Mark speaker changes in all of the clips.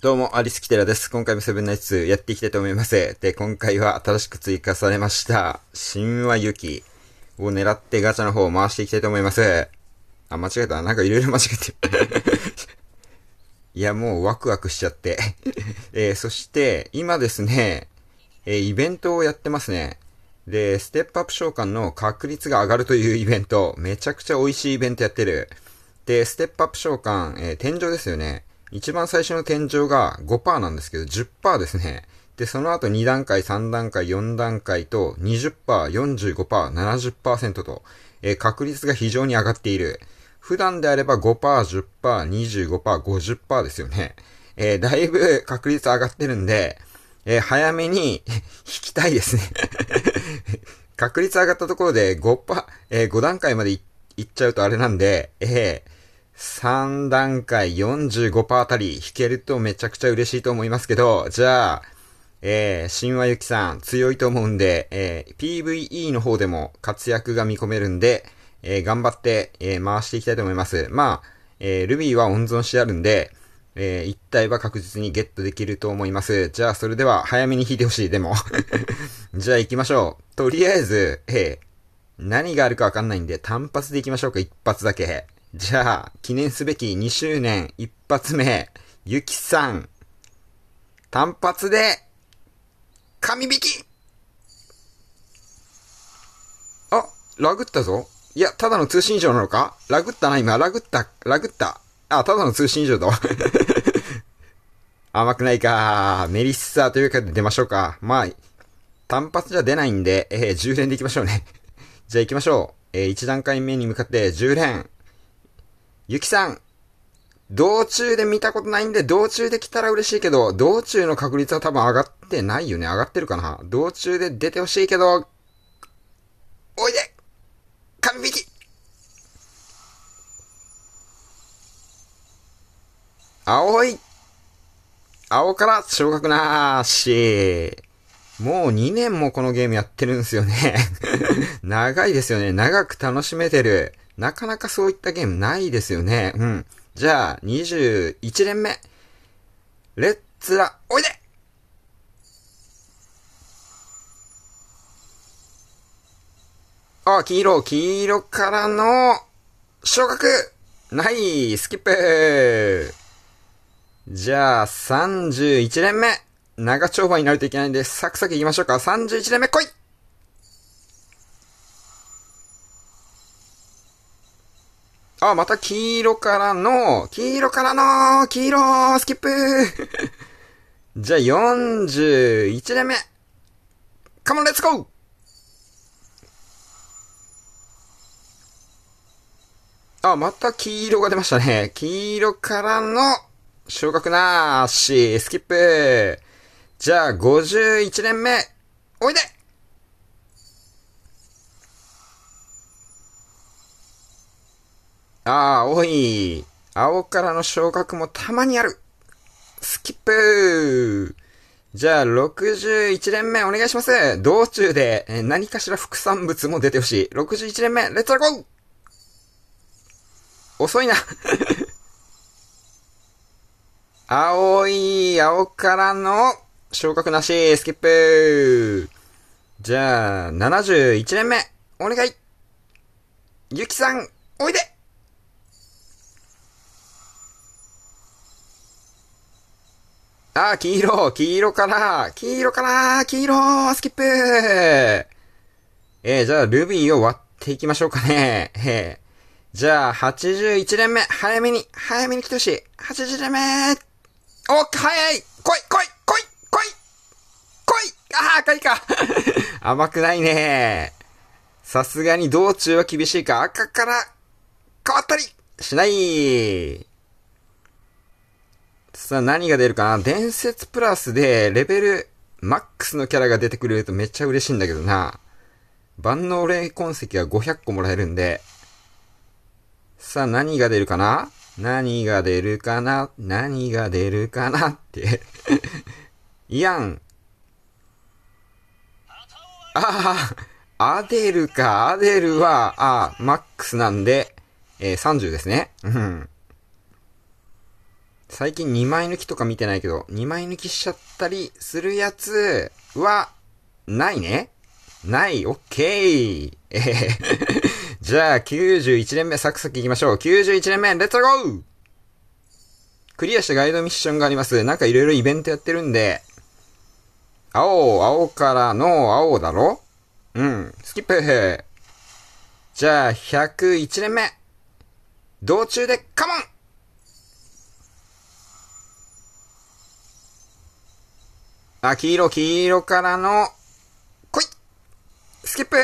Speaker 1: どうも、アリスキテラです。今回もセブンナイツやっていきたいと思います。で、今回は新しく追加されました、神話雪を狙ってガチャの方を回していきたいと思います。あ、間違えた。なんかいろいろ間違えてる。いや、もうワクワクしちゃってえー、そして、今ですね、えー、イベントをやってますね。で、ステップアップ召喚の確率が上がるというイベント、めちゃくちゃ美味しいイベントやってる。で、ステップアップ召喚、えー、天井ですよね。一番最初の天井が5%なんですけど、10%ですね。で、その後2段階、3段階、4段階と20%、45%、70%と、えー、確率が非常に上がっている。普段であれば5%、10%、25%、50%ですよね。えー、だいぶ確率上がってるんで、えー、早めに 引きたいですね 確率上がったところで5%、えー、5段階までいっちゃうとあれなんで、えー、3段階45%あたり引けるとめちゃくちゃ嬉しいと思いますけど、じゃあ、えー、神話ゆきさん強いと思うんで、えー、PVE の方でも活躍が見込めるんで、えー、頑張って、えー、回していきたいと思います。まあ、えー、ルビーは温存してあるんで、えー、1体は確実にゲットできると思います。じゃあ、それでは早めに引いてほしい、でも じゃあ行きましょう。とりあえず、えー、何があるかわかんないんで、単発で行きましょうか、一発だけ。じゃあ、記念すべき2周年一発目、ゆきさん、単発で、神引きあ、ラグったぞ。いや、ただの通信上なのかラグったな、今。ラグった、ラグった。あ、ただの通信上だわ。甘くないか。メリッサというかで出ましょうか。まあ、単発じゃ出ないんで、えー、10連でいきましょうね。じゃあ行きましょう。えー、1段階目に向かって10連。ゆきさん、道中で見たことないんで、道中で来たら嬉しいけど、道中の確率は多分上がってないよね。上がってるかな。道中で出てほしいけど、おいで神引き青い青から昇格なーし。もう2年もこのゲームやってるんですよね 長いですよね。長く楽しめてる。なかなかそういったゲームないですよね。うん。じゃあ、21連目。レッツラ、おいであ、黄色、黄色からの、昇格ナイスキップじゃあ、31連目長丁場になるといけないんで、サクサク行きましょうか。31連目来いあ、また黄色からの、黄色からの、黄色、スキップ じゃあ41年目。カモン、レッツゴーあ、また黄色が出ましたね。黄色からの、昇格なーし、スキップ。じゃあ、51年目、おいでああ、多い。青からの昇格もたまにある。スキップじゃあ、61連目お願いします。道中で何かしら副産物も出てほしい。61連目、レッツゴー遅いな 青い、青からの昇格なし、スキップじゃあ、71連目、お願いゆきさん、おいであー、黄色黄色かな黄色かな黄色スキップえー、じゃあ、ルビーを割っていきましょうかね。えー、じゃあ、81連目早めに早めに来てほしい !80 連目お早い来い来い来い来い来いああ、赤いか 甘くないねさすがに道中は厳しいか赤から変わったりしないさあ何が出るかな伝説プラスでレベルマックスのキャラが出てくれるとめっちゃ嬉しいんだけどな。万能霊痕跡は500個もらえるんで。さあ何が出るかな何が出るかな何が出るかなっていやん。ああ、アデルか。アデルは、あマックスなんで、えー、30ですね。うん。最近2枚抜きとか見てないけど、2枚抜きしちゃったりするやつは、ないねない、オッケーえへ、へ。じゃあ、91年目、サクサク行きましょう。91年目、レッツゴークリアしたガイドミッションがあります。なんかいろいろイベントやってるんで、青、青からの青だろうん、スキップじゃあ、101年目道中で、カモンあ、黄色、黄色からの、来いスキップ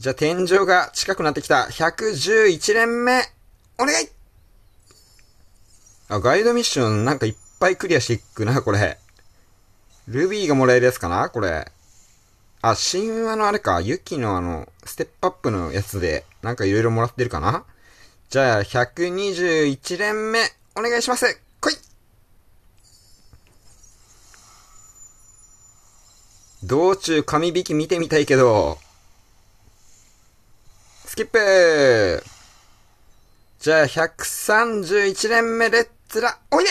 Speaker 1: じゃあ天井が近くなってきた。111連目、お願いあ、ガイドミッションなんかいっぱいクリアしていくな、これ。ルビーがもらえるやつかなこれ。あ、神話のあれか、ユキのあの、ステップアップのやつで、なんかいろいろもらってるかなじゃあ、121連目、お願いします道中紙引き見てみたいけど。スキップじゃあ、131連目レッツラ、おいで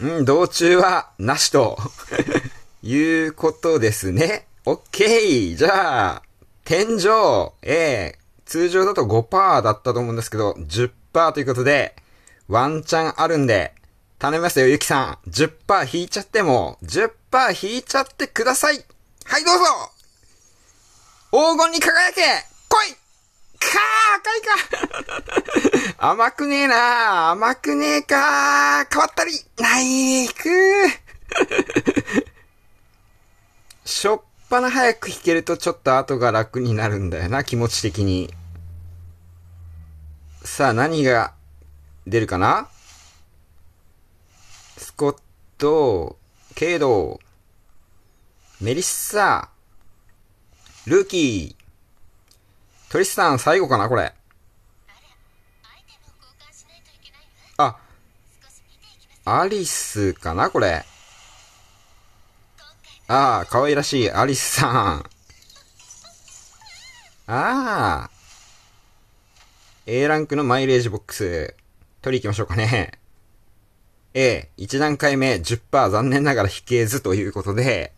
Speaker 1: うん、道中は、なしと いうことですね。オッケーじゃあ、天井、ええ通常だと5%だったと思うんですけど、10%ということで、ワンチャンあるんで、頼みますよ、ゆきさん。10%引いちゃっても、10%引いちゃってくださいはい、どうぞ黄金に輝け来いかー赤いか甘くねえなー甘くねえかー変わったりないくー しょっぱな早く弾けるとちょっと後が楽になるんだよな、気持ち的に。さあ、何が出るかなと、けど、メリッサ、ルーキー、トリスタン最後かなこれ。あ、アリスかなこれ。ああ、可愛らしいアリスさん。ああ。A ランクのマイレージボックス。取り行きましょうかね。えー、1段階目10%残念ながら引けずということで、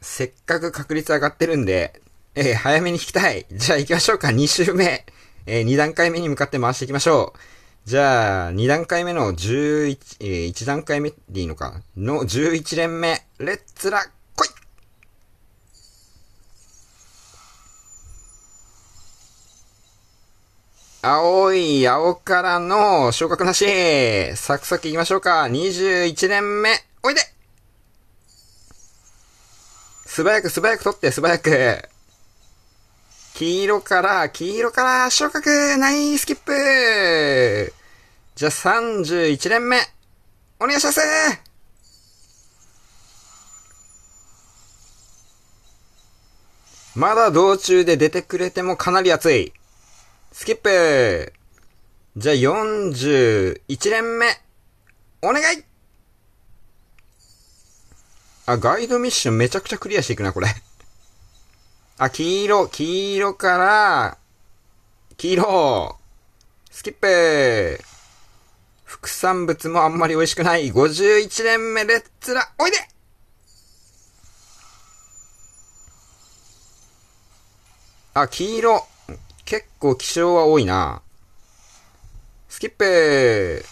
Speaker 1: せっかく確率上がってるんで、えー、早めに引きたい。じゃあ行きましょうか。2周目。えー、2段階目に向かって回していきましょう。じゃあ、2段階目の11、えー、1段階目でいいのかの11連目。レッツラッ青い青からの昇格なし。サクサク行きましょうか。21年目。おいで素早く素早く取って素早く。黄色から、黄色から昇格ナイスキップじゃあ31年目お願いしますまだ道中で出てくれてもかなり熱い。スキップじゃあ41連目お願いあ、ガイドミッションめちゃくちゃクリアしていくな、これ。あ、黄色、黄色から、黄色スキップ副産物もあんまり美味しくない。51連目、レッツラ、おいであ、黄色。結構気象は多いな。スキップ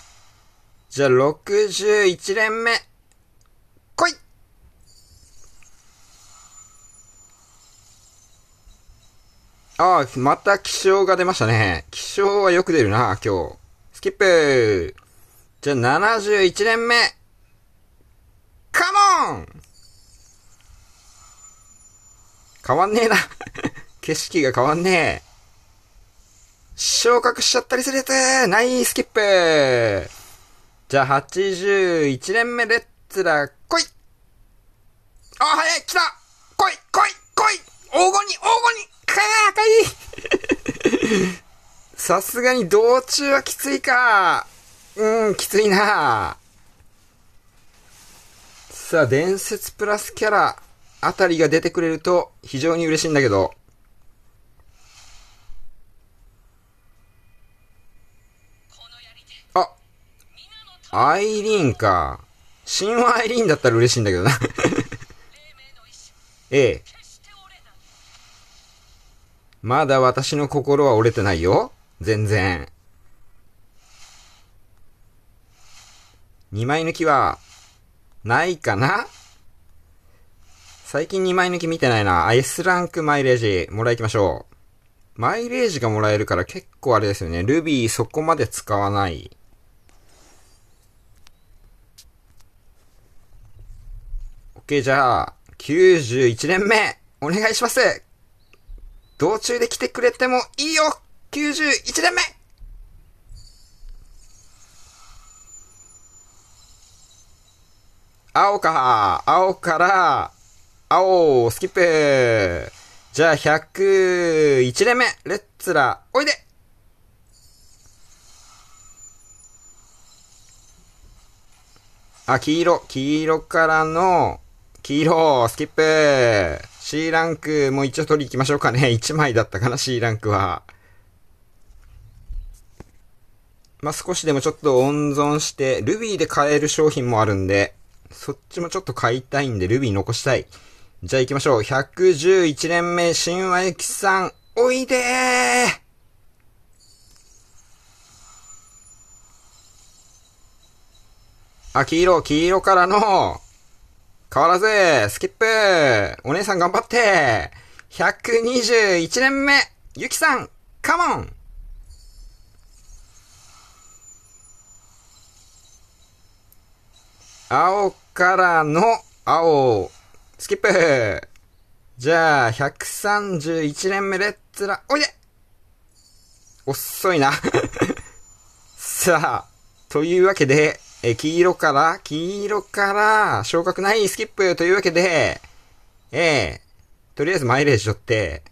Speaker 1: じゃあ61連目、来いああ、また気象が出ましたね。気象はよく出るな、今日。スキップじゃあ71連目、カモン変わんねえな 景色が変わんねえ。昇格しちゃったりするやつナイスキップじゃあ、81年目レッツラ、来いあ、早い来た来い来い来い黄金に黄金にかーかいさすがに道中はきついかうん、きついなさあ、伝説プラスキャラあたりが出てくれると非常に嬉しいんだけど。アイリーンか。神話アイリーンだったら嬉しいんだけどな ええ。まだ私の心は折れてないよ。全然。2枚抜きは、ないかな最近2枚抜き見てないな。S ランクマイレージ、もらいきましょう。マイレージがもらえるから結構あれですよね。ルビーそこまで使わない。OK、じゃあ、91年目、お願いします道中で来てくれてもいいよ !91 年目青か青から青スキップじゃあ101年目レッツラおいであ、黄色、黄色からの黄色、スキップ !C ランクも一応取り行きましょうかね。1 枚だったかな、C ランクは。まあ、少しでもちょっと温存して、ルビーで買える商品もあるんで、そっちもちょっと買いたいんで、ルビー残したい。じゃあ行きましょう。111連目、新和駅さん、おいでーあ、黄色、黄色からの、変わらず、スキップお姉さん頑張って !121 年目ゆきさんカモン青からの青スキップじゃあ、131年目レッツラ、おいで遅いな さあ、というわけで、え黄色から、黄色から、昇格ないスキップというわけで、えー、とりあえずマイレージ取って、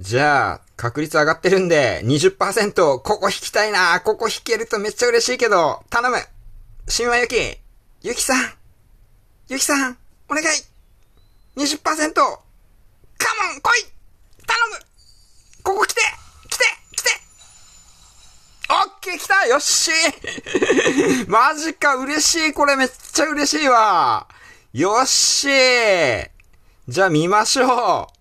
Speaker 1: じゃあ、確率上がってるんで20、20%、ここ引きたいなここ引けるとめっちゃ嬉しいけど、頼む神話ゆきゆきさんゆきさんお願い !20%! カモン来い頼むここ来て来て来てオッケー来たよっしー マジか嬉しいこれめっちゃ嬉しいわよっしーじゃあ見ましょう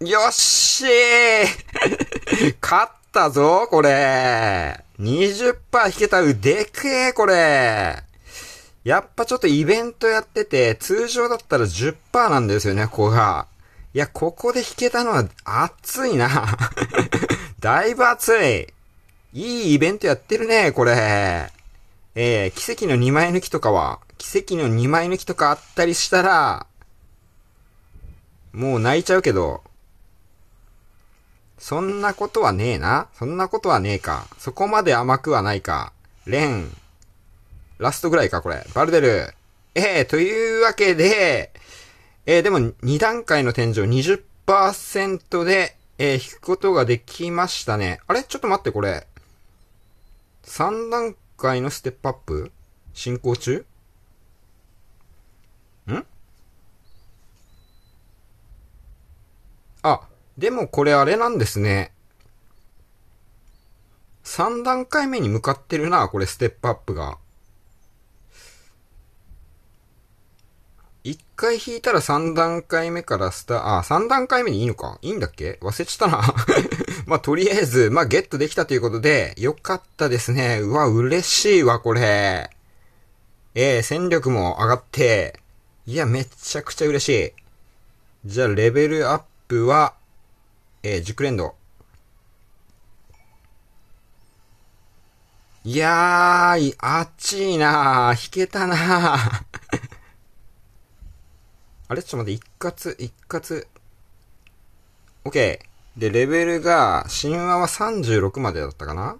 Speaker 1: よっしー勝ったぞ、これ。20%引けたうでけえ、これ。やっぱちょっとイベントやってて、通常だったら10%なんですよね、ここが。いや、ここで引けたのは熱いな。だいぶ熱い。いいイベントやってるね、これ。えー、奇跡の2枚抜きとかは、奇跡の2枚抜きとかあったりしたら、もう泣いちゃうけど、そんなことはねえな。そんなことはねえか。そこまで甘くはないか。レン。ラストぐらいか、これ。バルデル。ええー、というわけで、えー、でも2段階の天井20%で、えー、引くことができましたね。あれちょっと待って、これ。3段階のステップアップ進行中んあ、でもこれあれなんですね。3段階目に向かってるな、これステップアップが。1回引いたら3段階目からスター、あ、3段階目にいいのかいいんだっけ忘れちゃったな。まあ、とりあえず、まあ、ゲットできたということで、よかったですね。うわ、嬉しいわ、これ。えー、戦力も上がって、いや、めちゃくちゃ嬉しい。じゃあ、レベルアップは、えー、熟練度。いやーい、あっちいなー。弾けたなー。あれちょっと待って、一括、一括。OK。で、レベルが、神話は36までだったかな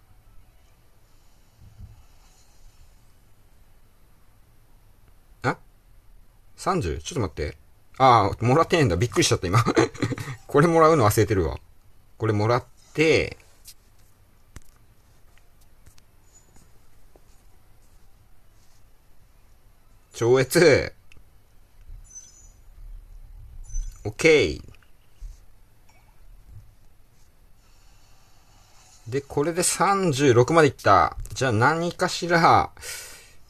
Speaker 1: あ ?30? ちょっと待って。ああ、もらってねえんだ。びっくりしちゃった、今これもらうの忘れてるわ。これもらって、超越 !OK! で、これで36までいった。じゃあ何かしら、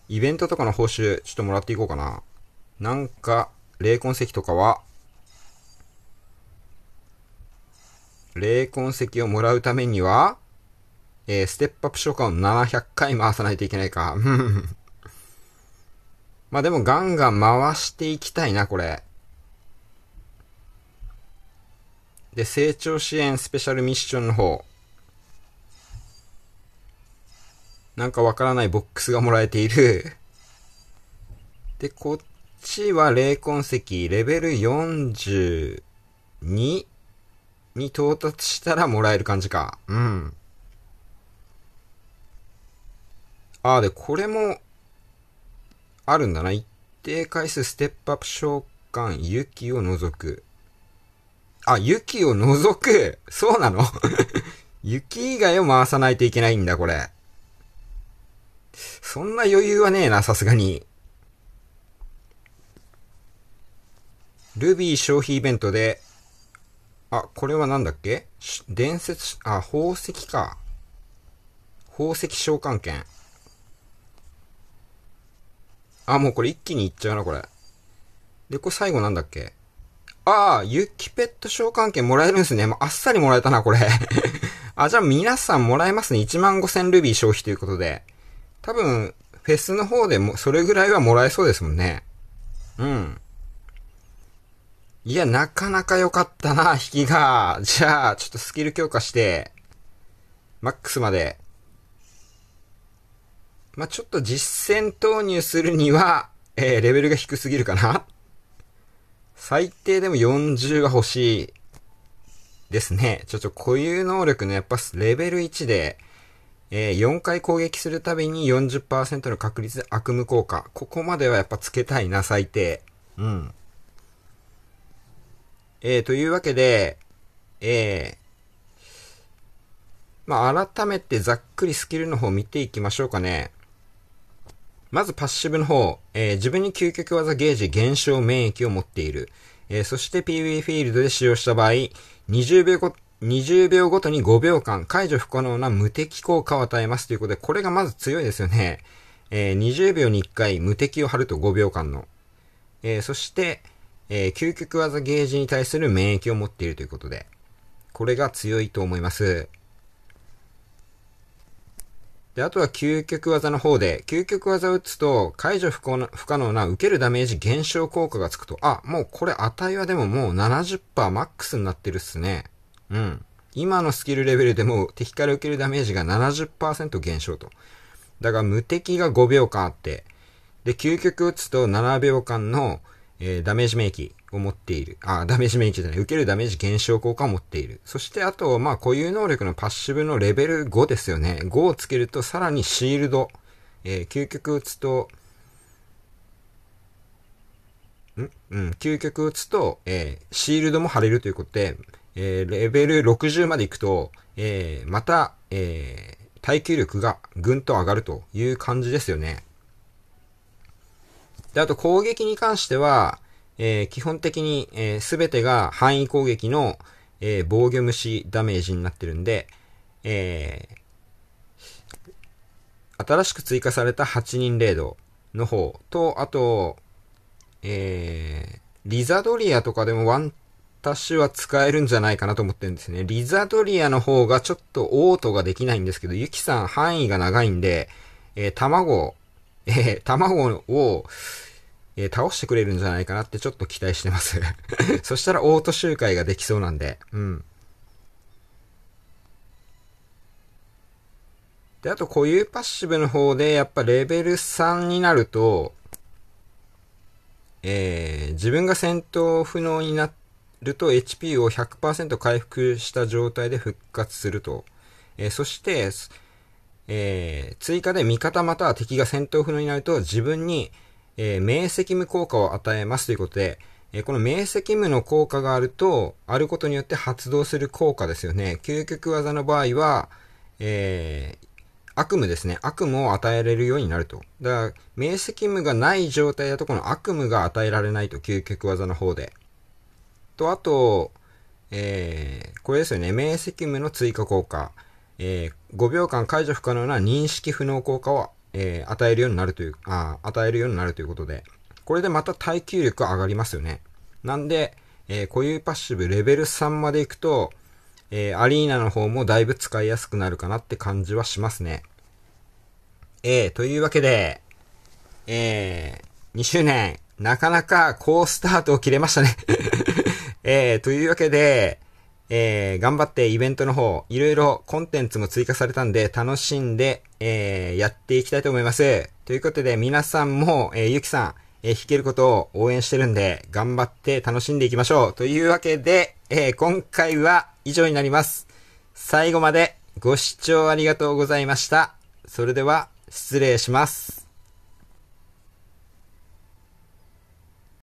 Speaker 1: イベントとかの報酬、ちょっともらっていこうかな。なんか、霊魂石とかは、霊魂石をもらうためには、えー、ステップアップ召喚を700回回さないといけないか。まあでもガンガン回していきたいな、これ。で、成長支援スペシャルミッションの方。なんかわからないボックスがもらえている。で、こっちは霊魂石、レベル42。に到達したらもらえる感じか。うん。ああ、で、これも、あるんだな。一定回数ステップアップ召喚、雪を除く。あ、雪を除くそうなの 雪以外を回さないといけないんだ、これ。そんな余裕はねえな、さすがに。ルビー消費イベントであ、これはなんだっけ伝説、あ、宝石か。宝石召喚券。あ、もうこれ一気にいっちゃうな、これ。で、これ最後なんだっけああ、雪ペット召喚券もらえるんすね。まあ、あっさりもらえたな、これ。あ、じゃあ皆さんもらえますね。15000万ルビー消費ということで。多分、フェスの方でも、それぐらいはもらえそうですもんね。うん。いや、なかなか良かったな、引きが。じゃあ、ちょっとスキル強化して、マックスまで。まあ、ちょっと実戦投入するには、えー、レベルが低すぎるかな最低でも40が欲しいですね。ちょっと固有能力のやっぱレベル1で、えー、4回攻撃するたびに40%の確率で悪夢効果。ここまではやっぱつけたいな、最低。うん。えー、というわけで、えー、まあ、改めてざっくりスキルの方見ていきましょうかね。まずパッシブの方、えー、自分に究極技ゲージ減少免疫を持っている。えー、そして PV フィールドで使用した場合、20秒ご、20秒ごとに5秒間解除不可能な無敵効果を与えますということで、これがまず強いですよね。えー、20秒に1回無敵を張ると5秒間の。えー、そして、えー、究極技ゲージに対する免疫を持っているということで、これが強いと思います。で、あとは究極技の方で、究極技を打つと、解除不可能不可能な受けるダメージ減少効果がつくと、あ、もうこれ値はでももう70%マックスになってるっすね。うん。今のスキルレベルでも敵から受けるダメージが70%減少と。だが無敵が5秒間あって、で、究極打つと7秒間のえー、ダメージ免疫を持っている。あ、ダメージ免疫じゃない。受けるダメージ減少効果を持っている。そして、あと、まあ、固有能力のパッシブのレベル5ですよね。5をつけると、さらにシールド。えー、究極打つと、んうん、究極打つと、えー、シールドも貼れるということで、えー、レベル60までいくと、えー、また、えー、耐久力がぐんと上がるという感じですよね。で、あと攻撃に関しては、えー、基本的に、えー、全てが範囲攻撃の、えー、防御無視ダメージになってるんで、えー、新しく追加された8人レードの方と、あと、えー、リザドリアとかでもワンタッシュは使えるんじゃないかなと思ってるんですね。リザドリアの方がちょっとオートができないんですけど、ユキさん範囲が長いんで、えー、卵えー、卵を、えー、倒してくれるんじゃないかなってちょっと期待してます そしたらオート周回ができそうなんで、うん。で、あと固有パッシブの方で、やっぱレベル3になると、えー、自分が戦闘不能になると HP を100%回復した状態で復活すると。えー、そして、えー、追加で味方または敵が戦闘不能になると自分に、えー、明晰夢効果を与えますということで、えー、この明晰夢の効果があると、あることによって発動する効果ですよね。究極技の場合は、えー、悪夢ですね。悪夢を与えられるようになると。だから、明晰夢がない状態だと、この悪夢が与えられないと、究極技の方で。と、あと、えー、これですよね。明晰夢の追加効果。えー、5秒間解除不可能な認識不能効果を、えー、与えるようになるという、あ与えるようになるということで、これでまた耐久力上がりますよね。なんで、えー、固有パッシブレベル3まで行くと、えー、アリーナの方もだいぶ使いやすくなるかなって感じはしますね。えー、というわけで、えー、2周年、なかなか好スタートを切れましたね えー、というわけで、えー、頑張ってイベントの方、いろいろコンテンツも追加されたんで、楽しんで、えー、やっていきたいと思います。ということで、皆さんも、えー、ゆきさん、えー、弾けることを応援してるんで、頑張って楽しんでいきましょう。というわけで、えー、今回は以上になります。最後までご視聴ありがとうございました。それでは、失礼します。